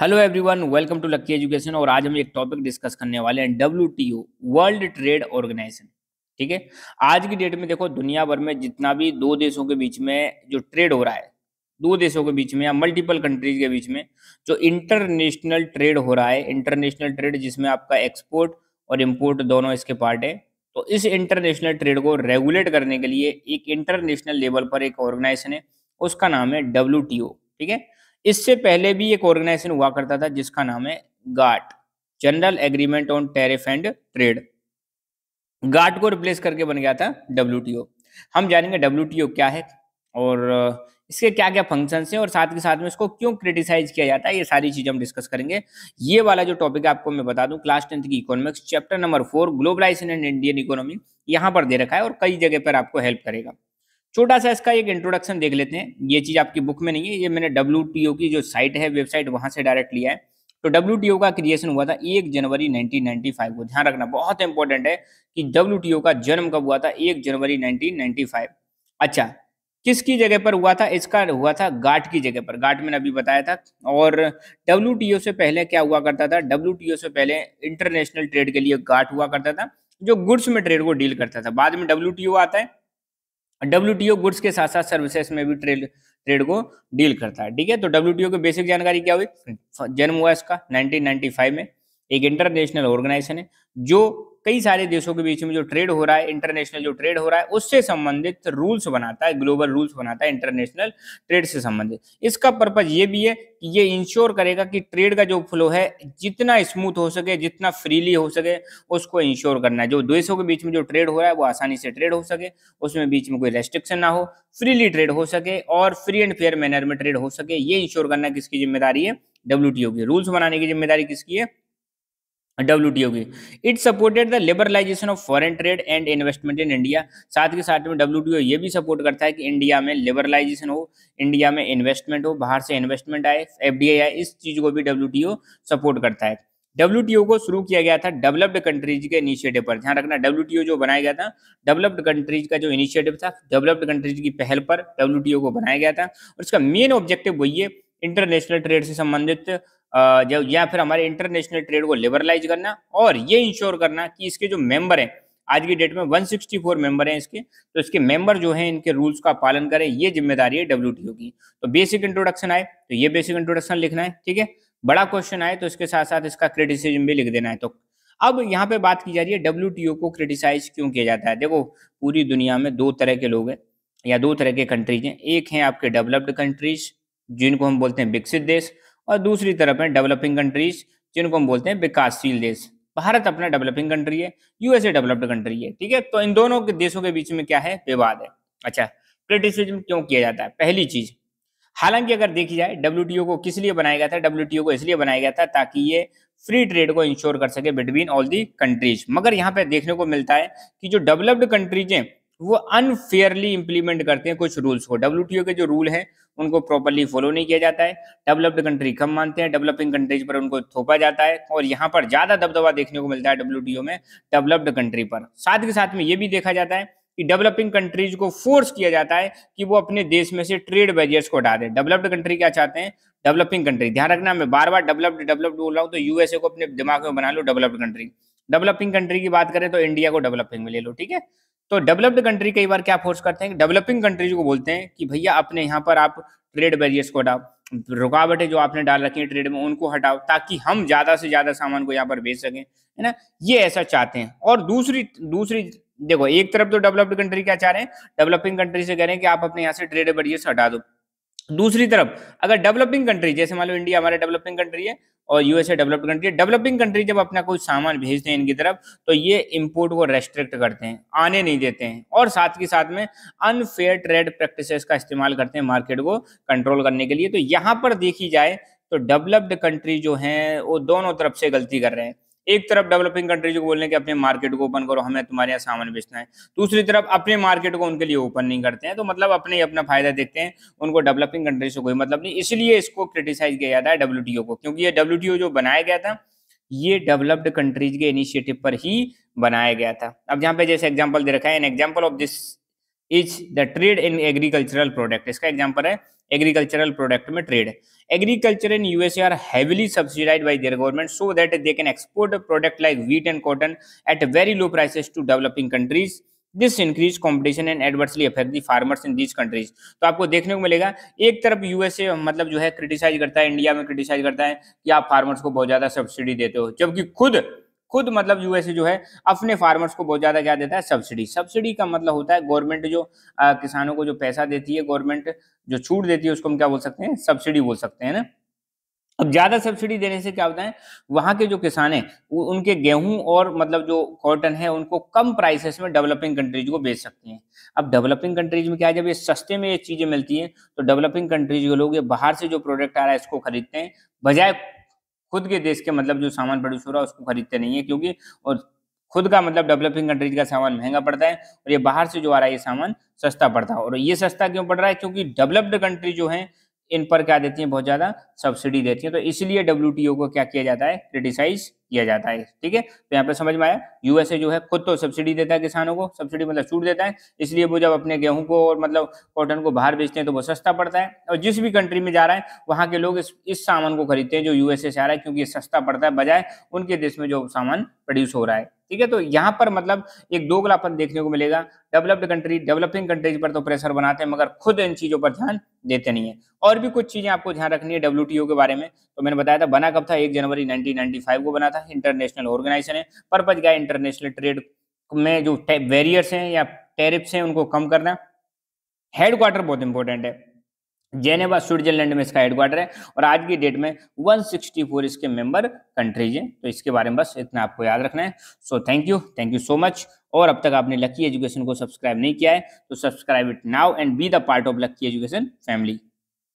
Hello everyone welcome to lucky education और आज हम एक टॉपिक डिस्कस करने वाले हैं W T O world trade organisation ठीक है आज की डेट में देखो दुनिया भर में जितना भी दो देशों के बीच में जो ट्रेड हो रहा है दो देशों के बीच में या मल्टीपल कंट्रीज के बीच में जो इंटरनेशनल ट्रेड हो रहा है इंटरनेशनल ट्रेड जिसमें आपका एक्सपोर्ट और इम्पोर्ट दोनों इसके पार्ट है तो इस इंटरनेशनल ट्रेड को रेगुलेट करने के लिए एक इंटरनेशनल लेवल पर एक ऑर्गेनाइजेशन है उसका नाम है डब्ल्यू ठीक है इससे पहले भी एक ऑर्गेनाइजेशन हुआ करता था जिसका नाम है GATT general agreement on tariff and trade GATT को रिप्लेस करके बन गया था डब्ल्यू हम जानेंगे डब्ल्यू क्या है और इसके क्या क्या फंक्शन हैं और साथ के साथ में इसको क्यों क्रिटिसाइज किया जाता है ये सारी चीज़ हम डिस्कस करेंगे ये वाला जो टॉपिक है आपको मैं बता दूं क्लास टेंथ की economics chapter number four globalisation and Indian economy यहाँ पर दे रखा है और कई जगह पर आपको हेल्प करेगा छोटा सा इसका एक इंट्रोडक्शन देख लेते हैं ये चीज़ आपकी बुक में नहीं है ये मैंने डब्ल्यू की जो साइट है वेबसाइट वहां से डायरेक्ट लिया है तो डब्ल्यू का क्रिएशन हुआ था एक जनवरी 1995 को ध्यान रखना बहुत इंपॉर्टेंट है कि डब्ल्यू का जन्म कब हुआ था एक जनवरी 1995 अच्छा किसकी जगह पर हुआ था इसका हुआ था गाट की जगह पर गाट मैंने अभी बताया था और डब्ल्यू से पहले क्या हुआ करता था डब्ल्यू से पहले इंटरनेशनल ट्रेड के लिए गाट हुआ करता था जो गुड्स में ट्रेड को डील करता था बाद में डब्ल्यू आता है डब्ल्यू गुड्स के साथ साथ सर्विसेज में भी ट्रेड ट्रेड को डील करता है ठीक है तो डब्ल्यू की बेसिक जानकारी क्या हुई जन्म हुआ इसका 1995 में एक इंटरनेशनल ऑर्गेनाइजेशन है जो कई सारे देशों के बीच में जो ट्रेड हो रहा है इंटरनेशनल जो ट्रेड हो रहा है उससे संबंधित रूल्स बनाता है ग्लोबल रूल्स बनाता है इंटरनेशनल ट्रेड से संबंधित इसका पर्पज ये भी है कि ये इंश्योर करेगा कि ट्रेड का जो फ्लो है जितना स्मूथ हो सके जितना फ्रीली हो सके उसको इंश्योर करना है जो देशों के बीच में जो ट्रेड हो रहा है वो आसानी से ट्रेड हो सके उसमें बीच में कोई रेस्ट्रिक्शन ना हो फ्रीली ट्रेड हो सके और फ्री एंड फेयर मैनर में ट्रेड हो सके ये इंश्योर करना किसकी जिम्मेदारी है डब्ल्यू की रूल्स बनाने की जिम्मेदारी किसकी है डब्ल्यू की it supported the liberalisation of foreign trade and investment in India साथ के साथ में डब्ल्यू ये भी सपोर्ट करता है कि इंडिया में लिबरलाइजेशन हो इंडिया में इन्वेस्टमेंट हो बाहर से इन्वेस्टमेंट आए एफ आए इस चीज को भी डब्ल्यू सपोर्ट करता है डब्ल्यू को शुरू किया गया था डेवलप्ड कंट्रीज के इनिशिएटिव पर ध्यान रखना डब्ल्यू जो बनाया गया था डेवलप्ड कंट्रीज का जो इनिशिएटिव था डेवलप्ड कंट्रीज की पहल पर डब्ल्यू को बनाया गया था और इसका मेन ऑब्जेक्टिव वही है इंटरनेशनल ट्रेड से संबंधित जब या फिर हमारे इंटरनेशनल ट्रेड को लिबरलाइज करना और ये इंश्योर करना कि इसके जो मेंबर हैं आज की डेट में 164 मेंबर हैं इसके तो इसके मेंबर जो हैं इनके रूल्स का पालन करें ये जिम्मेदारी है डब्ल्यू की तो बेसिक इंट्रोडक्शन आए तो ये बेसिक इंट्रोडक्शन लिखना है ठीक है बड़ा क्वेश्चन आए तो इसके साथ साथ इसका क्रिटिसिज्म भी लिख देना है तो अब यहाँ पे बात की जा रही है डब्ल्यू को क्रिटिसाइज क्यों किया जाता है देखो पूरी दुनिया में दो तरह के लोग हैं या दो तरह के कंट्रीज हैं एक हैं आपके डेवलप्ड कंट्रीज जिनको हम बोलते हैं विकसित देश और दूसरी तरफ है डेवलपिंग कंट्रीज जिनको हम बोलते हैं विकासशील देश भारत अपना डेवलपिंग कंट्री है यूएसए डेवलप्ड कंट्री है ठीक है तो इन दोनों के देशों के बीच में क्या है विवाद है अच्छा क्रिटिसिज्म क्यों किया जाता है पहली चीज हालांकि अगर देखी जाए डब्ल्यू को किस लिए बनाया गया था डब्ल्यू को इसलिए बनाया गया था ताकि ये फ्री ट्रेड को इंश्योर कर सके बिटवीन ऑल दी कंट्रीज मगर यहाँ पे देखने को मिलता है कि जो डेवलप्ड कंट्रीज हैं वो अनफेयरली इंप्लीमेंट करते हैं कुछ रूल्स को डब्ल्यू के जो रूल हैं उनको प्रॉपरली फॉलो नहीं किया जाता है डेवलप्ड कंट्री कम मानते हैं डेवलपिंग कंट्रीज पर उनको थोपा जाता है और यहाँ पर ज़्यादा दबदबा देखने को मिलता है डब्ल्यू में डेवलप्ड कंट्री पर साथ के साथ में ये भी देखा जाता है कि डेवलपिंग कंट्रीज को फोर्स किया जाता है कि वो अपने देश में से ट्रेड बैरियर्स को हटा दें डेवलप्ड कंट्री क्या चाहते हैं डेवलपिंग कंट्री ध्यान रखना मैं बार बार डेवलप्ड डेवलप्ड बोल रहा हूँ तो यूएसए को अपने दिमाग में बना लो डेवलप्ड कंट्री डेवलपिंग कंट्री की बात करें तो इंडिया को डेवलपिंग में ले लो ठीक है तो डेवलप्ड कंट्री कई बार क्या फोर्स करते हैं डेवलपिंग कंट्रीज को बोलते हैं कि भैया अपने यहाँ पर आप ट्रेड बैरियर्स को हटाओ रुकावटें जो आपने डाल रखी हैं ट्रेड में उनको हटाओ ताकि हम ज़्यादा से ज़्यादा सामान को यहाँ पर बेच सकें है ना ये ऐसा चाहते हैं और दूसरी दूसरी देखो एक तरफ तो डेवलप्ड कंट्री क्या चाह रहे हैं डेवलपिंग कंट्री से कह रहे हैं कि आप अपने यहाँ से ट्रेड बैरियर्स हटा दो दूसरी तरफ अगर डेवलपिंग कंट्री जैसे मान लो इंडिया हमारा डेवलपिंग कंट्री है और यूएसए डेवलप्ड कंट्री है डेवलपिंग कंट्री जब अपना कोई सामान भेजते हैं इनकी तरफ तो ये इम्पोर्ट को रेस्ट्रिक्ट करते हैं आने नहीं देते हैं और साथ के साथ में अनफेयर ट्रेड प्रैक्टिसेस का इस्तेमाल करते हैं मार्केट को कंट्रोल करने के लिए तो यहाँ पर देखी जाए तो डेवलप्ड कंट्री जो है वो दोनों तरफ से गलती कर रहे हैं एक तरफ डेवलपिंग कंट्रीज को बोलने के अपने मार्केट को ओपन करो हमें तुम्हारे यहाँ सामान बेचना है दूसरी तरफ अपने मार्केट को उनके लिए ओपन नहीं करते हैं तो मतलब अपने अपना फायदा देखते हैं उनको डेवलपिंग कंट्रीज से कोई मतलब नहीं इसलिए इसको क्रिटिसाइज किया जाता है डब्ल्यू को क्योंकि ये डब्ल्यू जो बनाया गया था ये डेवलप्ड कंट्रीज के इनिशिएटिव पर ही बनाया गया था अब यहाँ पे जैसे एग्जाम्पल दे रखा है an example of this is the trade in agricultural product इसका एग्जाम्पल है एग्रीकल्चरल प्रोडक्ट में trade agriculture in USA are heavily subsidise by their government so that they can export product like wheat and cotton at very low prices to developing countries this increase competition and adversely affect the farmers in these countries तो आपको देखने को मिलेगा एक तरफ USA मतलब जो है क्रिटिसाइज करता है इंडिया में क्रिटिसाइज करता है कि आप फार्मर्स को बहुत ज्यादा सब्सिडी देते हो जबकि खुद खुद मतलब यूएसए जो है अपने फार्मर्स को बहुत ज्यादा क्या देता है सब्सिडी सब्सिडी का मतलब होता है गवर्नमेंट जो आ, किसानों को जो पैसा देती है गवर्नमेंट जो छूट देती है उसको हम क्या बोल सकते हैं सब्सिडी बोल सकते हैं ना अब ज्यादा सब्सिडी देने से क्या होता है वहां के जो किसान हैं उनके गेहूं और मतलब जो कॉटन है उनको कम प्राइसेस में डेवलपिंग कंट्रीज को बेच सकती हैं अब डेवलपिंग कंट्रीज में क्या है जब ये सस्ते में ये चीजें मिलती हैं तो डेवलपिंग कंट्रीज के लोग ये बाहर से जो प्रोडक्ट आ रहा है इसको खरीदते हैं बजाय खुद के देश के मतलब जो सामान प्रोड्यूस हो रहा है उसको खरीदते नहीं है क्योंकि और खुद का मतलब डेवलपिंग कंट्रीज का सामान महंगा पड़ता है और ये बाहर से जो आ रहा है ये सामान सस्ता पड़ता है और ये सस्ता क्यों पड़ रहा है क्योंकि डेवलप्ड कंट्री जो है इन पर क्या देती हैं बहुत ज़्यादा सब्सिडी देती हैं तो इसलिए डब्ल्यू को क्या किया जाता है क्रिटिसाइज किया जाता है ठीक है तो यहाँ पे समझ में आया यूएसए जो है खुद तो सब्सिडी देता है किसानों को सब्सिडी मतलब छूट देता है इसलिए वो जब अपने गेहूं को और मतलब कॉटन को बाहर बेचते हैं तो वो सस्ता पड़ता है और जिस भी कंट्री में जा रहा है वहाँ के लोग इस इस सामान को खरीदते हैं जो यूएसए से आ रहा है क्योंकि सस्ता पड़ता है बजाय उनके देश में जो सामान प्रोड्यूस हो रहा है ठीक है तो यहाँ पर मतलब एक दोगलापन देखने को मिलेगा डेवलप्ड कंट्री डेवलपिंग कंट्रीज पर तो प्रेशर बनाते हैं मगर खुद इन चीज़ों पर ध्यान देते नहीं है और भी कुछ चीज़ें आपको ध्यान रखनी है डब्ल्यू के बारे में तो मैंने बताया था बना कब था एक जनवरी नाइनटीन को बना था इंटरनेशनल ऑर्गेनाइजेशन है पर्पज गया इंटरनेशनल ट्रेड में जो वेरियर्स हैं या टेरिप्स हैं उनको कम करना हेडक्वार्टर बहुत इंपॉर्टेंट है जेनेवा हम्म। स्विट्जरलैंड में इसका हेडक्वार्टर है और आज की डेट में 164 इसके मेंबर कंट्रीज हैं तो इसके बारे में बस इतना आपको याद रखना है so thank you thank you so much और अब तक आपने लकी एजुकेशन को सब्सक्राइब नहीं किया है तो subscribe it now and be the part of lucky education family